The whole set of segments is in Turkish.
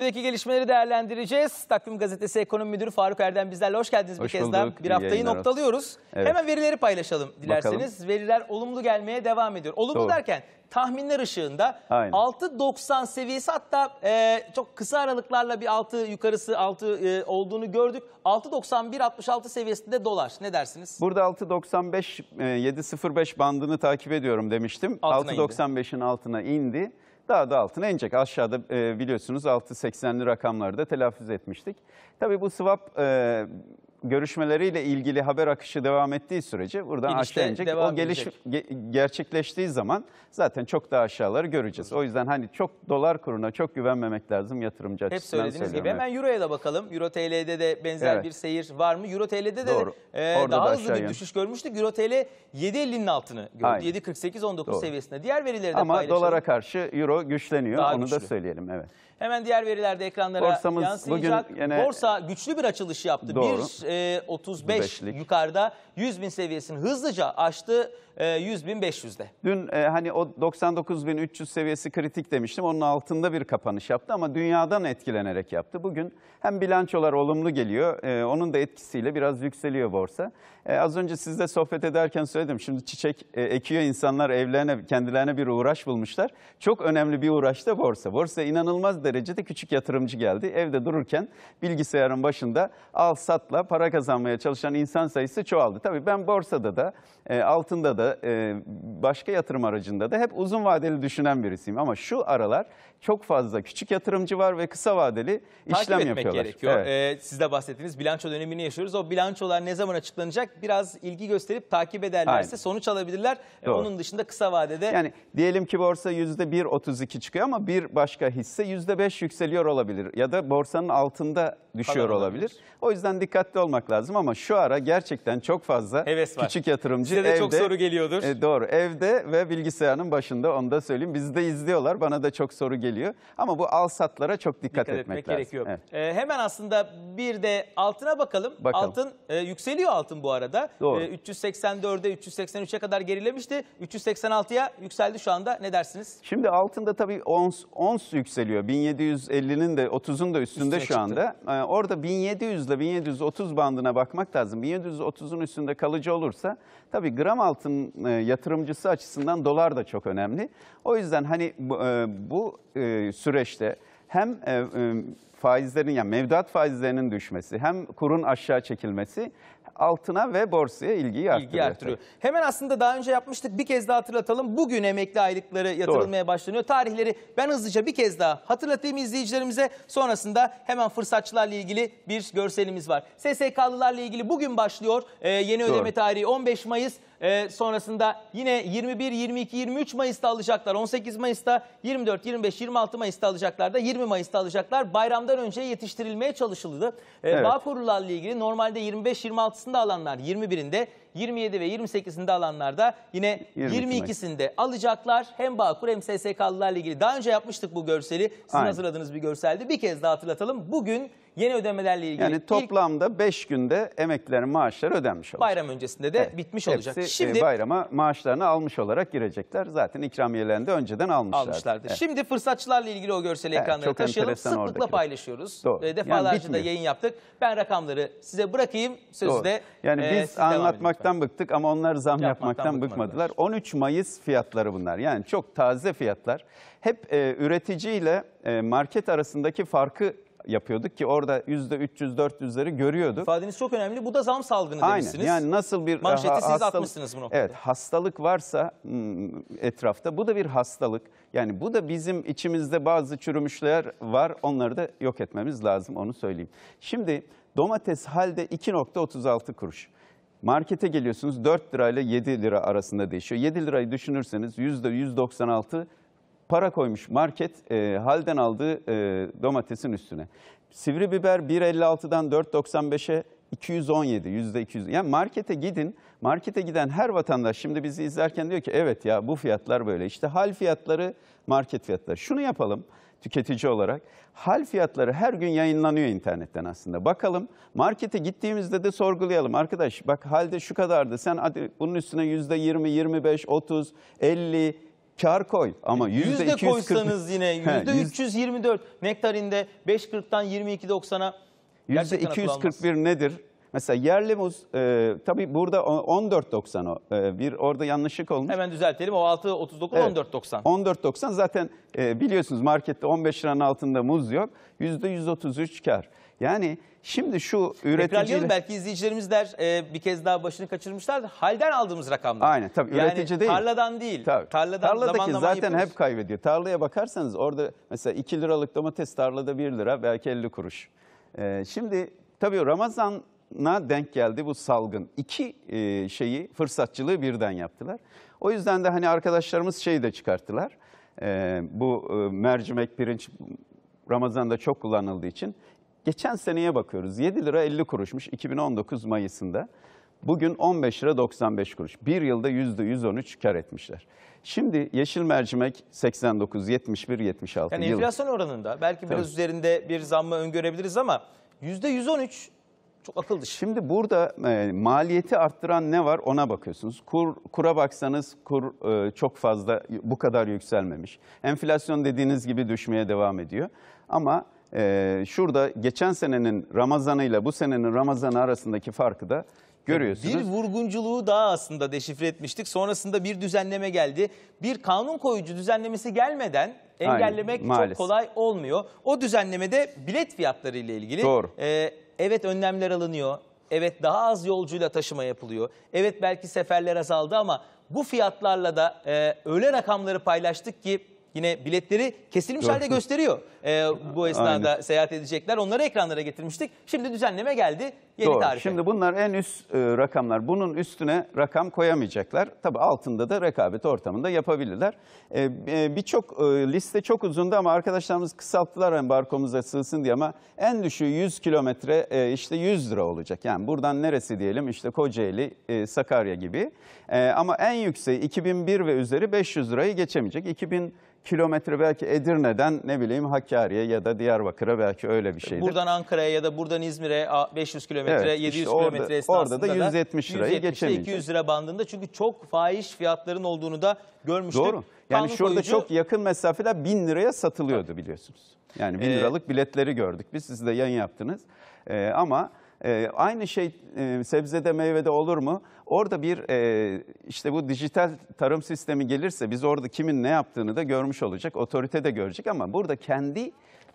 buradaki gelişmeleri değerlendireceğiz. Takvim Gazetesi Ekonomi Müdürü Faruk Erdem bizlerle hoş geldiniz hoş bir kez daha. Bir haftayı yayınlar. noktalıyoruz. Evet. Hemen verileri paylaşalım dilerseniz. Bakalım. Veriler olumlu gelmeye devam ediyor. Olumlu Doğru. derken tahminler ışığında 6.90 seviyesi hatta e, çok kısa aralıklarla bir 6 yukarısı 6 e, olduğunu gördük. 6.91-66 seviyesinde dolar ne dersiniz? Burada 6.95-7.05 e, bandını takip ediyorum demiştim. 6.95'in altına indi daha da altına inecek. Aşağıda e, biliyorsunuz 6.80'li da telaffuz etmiştik. Tabii bu swap e, görüşmeleriyle ilgili haber akışı devam ettiği sürece buradan İnişte O geliş ge- gerçekleştiği zaman zaten çok daha aşağıları göreceğiz. O yüzden hani çok dolar kuruna çok güvenmemek lazım yatırımcı Hep açısından. söylediğiniz gibi. Hemen Euro'ya da bakalım. Euro TL'de de benzer Evet. bir seyir var mı? Euro TL'de de Doğru. e, daha da hızlı bir yön. düşüş görmüştük. Euro TL 7.50'nin altını gördü. Aynen. 7.48-19 Doğru. seviyesinde. Diğer verileri de Ama paylaşalım. dolara karşı euro güçleniyor. Daha Onu da söyleyelim evet. Hemen diğer veriler de ekranlara Borsamız yansıyacak. bugün yine- Borsa güçlü bir açılış yaptı. Doğru. Bir e, e, 35 yukarıda 100 bin seviyesini hızlıca aştı. 100 ee, bin 500'de. Dün e, hani o 99 bin 300 seviyesi kritik demiştim. Onun altında bir kapanış yaptı ama dünyadan etkilenerek yaptı. Bugün hem bilançolar olumlu geliyor. E, onun da etkisiyle biraz yükseliyor borsa. E, az önce sizle sohbet ederken söyledim. Şimdi çiçek e, ekiyor insanlar evlerine kendilerine bir uğraş bulmuşlar. Çok önemli bir uğraş da borsa. Borsa inanılmaz derecede küçük yatırımcı geldi. Evde dururken bilgisayarın başında al satla para kazanmaya çalışan insan sayısı çoğaldı. Tabii ben borsada da e, altında da e, başka yatırım aracında da hep uzun vadeli düşünen birisiyim. Ama şu aralar çok fazla küçük yatırımcı var ve kısa vadeli Takip işlem etmek gerekiyor. Evet. Ee, siz de bahsettiğiniz bilanço dönemini yaşıyoruz. O bilançolar ne zaman açıklanacak biraz ilgi gösterip takip ederlerse Aynen. sonuç alabilirler. Ee, Doğru. Onun dışında kısa vadede... Yani diyelim ki borsa %1.32 çıkıyor ama bir başka hisse %5 yükseliyor olabilir. Ya da borsanın altında düşüyor olabilir. olabilir. O yüzden dikkatli olmak lazım ama şu ara gerçekten çok fazla Heves var. küçük yatırımcı Size de çok soru geliyor geliyordur. E, doğru. Evde ve bilgisayarın başında onu da söyleyeyim. Bizi de izliyorlar. Bana da çok soru geliyor. Ama bu al-satlara çok dikkat, dikkat etmek, etmek lazım. gerekiyor. Evet. E, hemen aslında bir de altına bakalım. bakalım. Altın e, yükseliyor altın bu arada. Doğru. E, 384'e 383'e kadar gerilemişti. 386'ya yükseldi şu anda. Ne dersiniz? Şimdi altında tabii ons, ons yükseliyor. 1750'nin de 30'un da üstünde Üstüne şu çıktı. anda. E, orada 1700 ile 1730 bandına bakmak lazım. 1730'un üstünde kalıcı olursa tabii gram altın e, yatırımcısı açısından dolar da çok önemli. O yüzden hani bu, e, e, süreçte hem e, e, faizlerin yani mevduat faizlerinin düşmesi hem kurun aşağı çekilmesi altına ve borsaya ilgiyi arttırıyor. İlgi artırıyor. Hemen aslında daha önce yapmıştık bir kez daha hatırlatalım. Bugün emekli aylıkları yatırılmaya Doğru. başlanıyor. Tarihleri ben hızlıca bir kez daha hatırlatayım izleyicilerimize. Sonrasında hemen fırsatçılarla ilgili bir görselimiz var. SSK'lılarla ilgili bugün başlıyor. Ee, yeni Doğru. ödeme tarihi 15 Mayıs. E, sonrasında yine 21, 22, 23 Mayıs'ta alacaklar. 18 Mayıs'ta 24, 25, 26 Mayıs'ta alacaklar da 20 Mayıs'ta alacaklar. Bayramdan önce yetiştirilmeye çalışıldı. E, evet. Bağkurlularla ilgili normalde 25-26'sında alanlar 21'inde 27 ve 28'inde alanlarda yine 22'sinde alacaklar. Hem Bağkur hem SSK'lılarla ilgili. Daha önce yapmıştık bu görseli. Sizin Aynen. hazırladığınız bir görseldi. Bir kez daha hatırlatalım. Bugün Yeni ödemelerle ilgili yani toplamda 5 günde emeklilerin maaşları ödenmiş olacak. Bayram öncesinde de evet, bitmiş olacak. Hepsi e, Şimdi bayrama maaşlarını almış olarak girecekler. Zaten ikramiyelerini de önceden almışlar. almışlardı. Evet. Şimdi fırsatçılarla ilgili o görseli evet, ekranlara taşıyalım. Sıklıkla oradakiler. paylaşıyoruz. Doğru. Ee, defalarca yani da yayın yaptık. Ben rakamları size bırakayım. Sözü Doğru. de Yani e, biz anlatmaktan bıktık ama onlar zam yapmaktan, yapmaktan bıkmadılar. 13 Mayıs fiyatları bunlar. Yani çok taze fiyatlar. Hep e, üretici ile e, market arasındaki farkı yapıyorduk ki orada yüzde %300-400'leri görüyorduk. İfadeniz çok önemli. Bu da zam salgını Aynen. demişsiniz. Yani nasıl bir Manşeti ha, siz hastalık, atmışsınız bu noktada. Evet hastalık varsa hmm, etrafta bu da bir hastalık. Yani bu da bizim içimizde bazı çürümüşler var. Onları da yok etmemiz lazım onu söyleyeyim. Şimdi domates halde 2.36 kuruş. Markete geliyorsunuz 4 lirayla 7 lira arasında değişiyor. 7 lirayı düşünürseniz %196 para koymuş market e, halden aldığı e, domatesin üstüne. Sivri biber 1.56'dan 4.95'e 217 yüzde 200. Yani markete gidin, markete giden her vatandaş şimdi bizi izlerken diyor ki evet ya bu fiyatlar böyle. İşte hal fiyatları, market fiyatları. Şunu yapalım tüketici olarak. Hal fiyatları her gün yayınlanıyor internetten aslında. Bakalım markete gittiğimizde de sorgulayalım. Arkadaş bak halde şu kadardı. Sen hadi bunun üstüne yüzde 20, 25, 30, 50 kar koy ama yüzde %240... koysanız yine yüzde 324 nektarinde 5.40'tan 22.90'a %241 nedir? Mesela yerli muz e, tabii burada 14.90 o. E, bir orada yanlışlık olmuş. Hemen düzeltelim. O 6.39 evet. 14.90. 14.90 zaten e, biliyorsunuz markette 15 liranın altında muz yok. %133 kar. Yani şimdi şu üreticiyle... belki izleyicilerimiz der e, bir kez daha başını kaçırmışlar. Halden aldığımız rakamlar. Aynen tabii yani, üretici değil. Tarladan değil. Tabii. Tarladan Tarladaki zaten yapıyoruz. hep kaybediyor. Tarlaya bakarsanız orada mesela 2 liralık domates tarlada 1 lira belki 50 kuruş. E, şimdi tabii Ramazan na denk geldi bu salgın. İki e, şeyi fırsatçılığı birden yaptılar. O yüzden de hani arkadaşlarımız şeyi de çıkarttılar. E, bu e, mercimek, pirinç Ramazan'da çok kullanıldığı için. Geçen seneye bakıyoruz 7 lira 50 kuruşmuş 2019 Mayıs'ında. Bugün 15 lira 95 kuruş. Bir yılda %113 kar etmişler. Şimdi yeşil mercimek 89, 71, 76. Yani yıl. enflasyon oranında belki biraz Tabii. üzerinde bir zamma öngörebiliriz ama %113 çok akıl dışı. Şimdi burada e, maliyeti arttıran ne var ona bakıyorsunuz. Kur kura baksanız kur e, çok fazla bu kadar yükselmemiş. Enflasyon dediğiniz gibi düşmeye devam ediyor. Ama e, şurada geçen senenin Ramazanı ile bu senenin Ramazanı arasındaki farkı da görüyorsunuz. Bir vurgunculuğu daha aslında deşifre etmiştik. Sonrasında bir düzenleme geldi. Bir kanun koyucu düzenlemesi gelmeden engellemek Aynen, çok kolay olmuyor. O düzenlemede bilet fiyatları ile ilgili Doğru. E, Evet önlemler alınıyor. Evet daha az yolcuyla taşıma yapılıyor. Evet belki seferler azaldı ama bu fiyatlarla da e, öyle rakamları paylaştık ki yine biletleri kesilmiş Doğru. halde gösteriyor. Ee, bu esnada Aynen. seyahat edecekler. Onları ekranlara getirmiştik. Şimdi düzenleme geldi. Yeni Doğru. tarife. Şimdi bunlar en üst e, rakamlar. Bunun üstüne rakam koyamayacaklar. Tabii altında da rekabet ortamında yapabilirler. E, e, Birçok e, liste çok uzundu ama arkadaşlarımız kısalttılar yani barkomuza sığsın diye ama en düşüğü 100 kilometre e, işte 100 lira olacak. Yani buradan neresi diyelim işte Kocaeli, e, Sakarya gibi. E, ama en yükseği 2001 ve üzeri 500 lirayı geçemeyecek. 2000 kilometre belki Edirne'den ne bileyim Hakkari'ye ya da Diyarbakır'a belki öyle bir şeydir. Buradan Ankara'ya ya da buradan İzmir'e 500 kilometre, evet, 700 işte orada, kilometre esnasında orada da 170 lirayı 170 geçemeyecek. 200 lira bandında çünkü çok fahiş fiyatların olduğunu da görmüştük. Doğru. Yani Kanun şurada koyucu... çok yakın mesafeler 1000 liraya satılıyordu biliyorsunuz. Yani 1000 ee, liralık biletleri gördük biz. Siz de yayın yaptınız. Ee, ama e, aynı şey e, sebzede meyvede olur mu? Orada bir e, işte bu dijital tarım sistemi gelirse biz orada kimin ne yaptığını da görmüş olacak, otorite de görecek ama burada kendi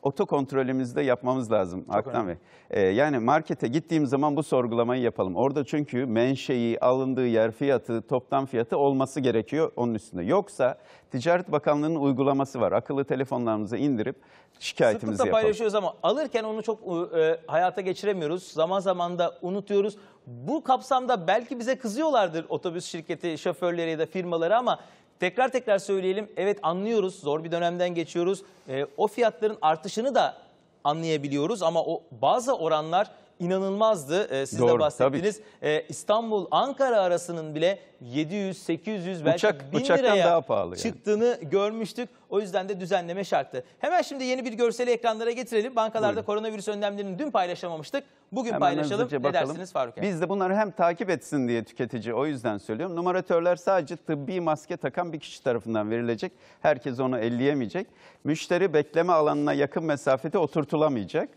oto kontrolümüzde yapmamız lazım Çok Aktan Bey. Ee, yani markete gittiğim zaman bu sorgulamayı yapalım. Orada çünkü menşeyi, alındığı yer fiyatı, toptan fiyatı olması gerekiyor onun üstünde. Yoksa Ticaret Bakanlığı'nın uygulaması var. Akıllı telefonlarımızı indirip şikayetimizi Sıklıkla yapalım. paylaşıyoruz ama alırken onu çok e, hayata geçiremiyoruz. Zaman zaman da unutuyoruz. Bu kapsamda belki bize kızıyorlardır otobüs şirketi, şoförleri ya da firmaları ama Tekrar tekrar söyleyelim. Evet anlıyoruz. Zor bir dönemden geçiyoruz. E, o fiyatların artışını da anlayabiliyoruz ama o bazı oranlar inanılmazdı. E, siz Doğru, de bahsettiniz. E, İstanbul Ankara arasının bile 700 800 belki Uçak, 1000 liraya daha pahalı yani. çıktığını görmüştük. O yüzden de düzenleme şarttı. Hemen şimdi yeni bir görseli ekranlara getirelim. Bankalarda Buyurun. koronavirüs önlemlerini dün paylaşamamıştık. Bugün Hemen paylaşalım. Ne bakalım. dersiniz Faruk Biz de bunları hem takip etsin diye tüketici o yüzden söylüyorum. Numaratörler sadece tıbbi maske takan bir kişi tarafından verilecek. Herkes onu elleyemeyecek. Müşteri bekleme alanına yakın mesafede oturtulamayacak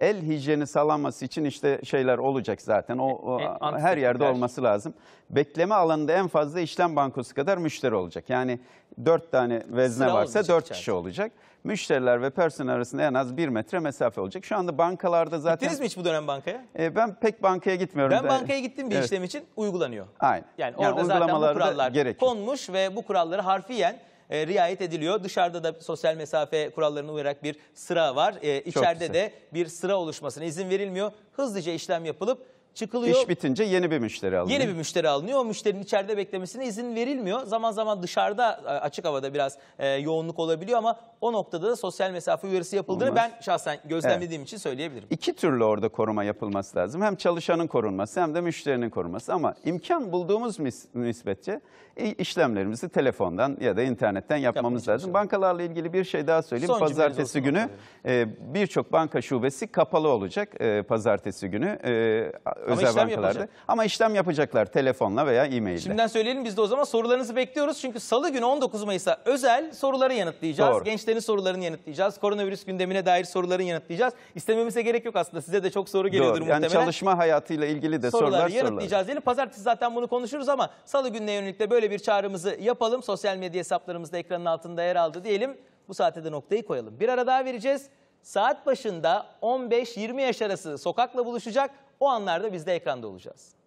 el hijyeni sağlanması için işte şeyler olacak zaten. O, e, o en, her yerde olması lazım. Bekleme alanında en fazla işlem bankosu kadar müşteri olacak. Yani dört tane vezne Sıra varsa dört kişi olacak. Müşteriler ve personel arasında en az bir metre mesafe olacak. Şu anda bankalarda zaten... Gittiniz mi hiç bu dönem bankaya? E, ben pek bankaya gitmiyorum. Ben da. bankaya gittim bir evet. işlem için uygulanıyor. Aynen. Yani orada zaten bu kurallar gerekir. konmuş ve bu kuralları harfiyen e, riayet ediliyor. Dışarıda da sosyal mesafe kurallarına uyarak bir sıra var. E, içeride de bir sıra oluşmasına izin verilmiyor. Hızlıca işlem yapılıp çıkılıyor. İş bitince yeni bir müşteri alınıyor. Yeni bir müşteri alınıyor. O müşterinin içeride beklemesine izin verilmiyor. Zaman zaman dışarıda e, açık havada biraz e, yoğunluk olabiliyor ama o noktada da sosyal mesafe uyarısı yapıldığını Olmaz. ben şahsen gözlemlediğim evet. için söyleyebilirim. İki türlü orada koruma yapılması lazım. Hem çalışanın korunması hem de müşterinin korunması ama imkan bulduğumuz nispetçe e, işlemlerimizi telefondan ya da internetten yapmamız Yapmaya şey lazım. Bankalarla ilgili bir şey daha söyleyeyim. Son pazartesi günü e, birçok banka şubesi kapalı olacak pazartesi günü özel işlem bankalarda. Yapacak. Ama işlem yapacaklar telefonla veya e-mailde. Şimdiden söyleyelim biz de o zaman sorularınızı bekliyoruz. Çünkü salı günü 19 Mayıs'a özel soruları yanıtlayacağız. Doğru. Gençlerin sorularını yanıtlayacağız. Koronavirüs gündemine dair sorularını yanıtlayacağız. İstememize gerek yok aslında. Size de çok soru geliyordur Doğru. muhtemelen. Yani çalışma hayatıyla ilgili de sorular, sorular yanıtlayacağız. Diyelim. Pazartesi zaten bunu konuşuruz ama salı gününe yönelik de böyle bir çağrımızı yapalım. Sosyal medya hesaplarımızda ekranın altında yer aldı diyelim. Bu saate de noktayı koyalım. Bir ara daha vereceğiz. Saat başında 15-20 yaş arası sokakla buluşacak. O anlarda biz de ekranda olacağız.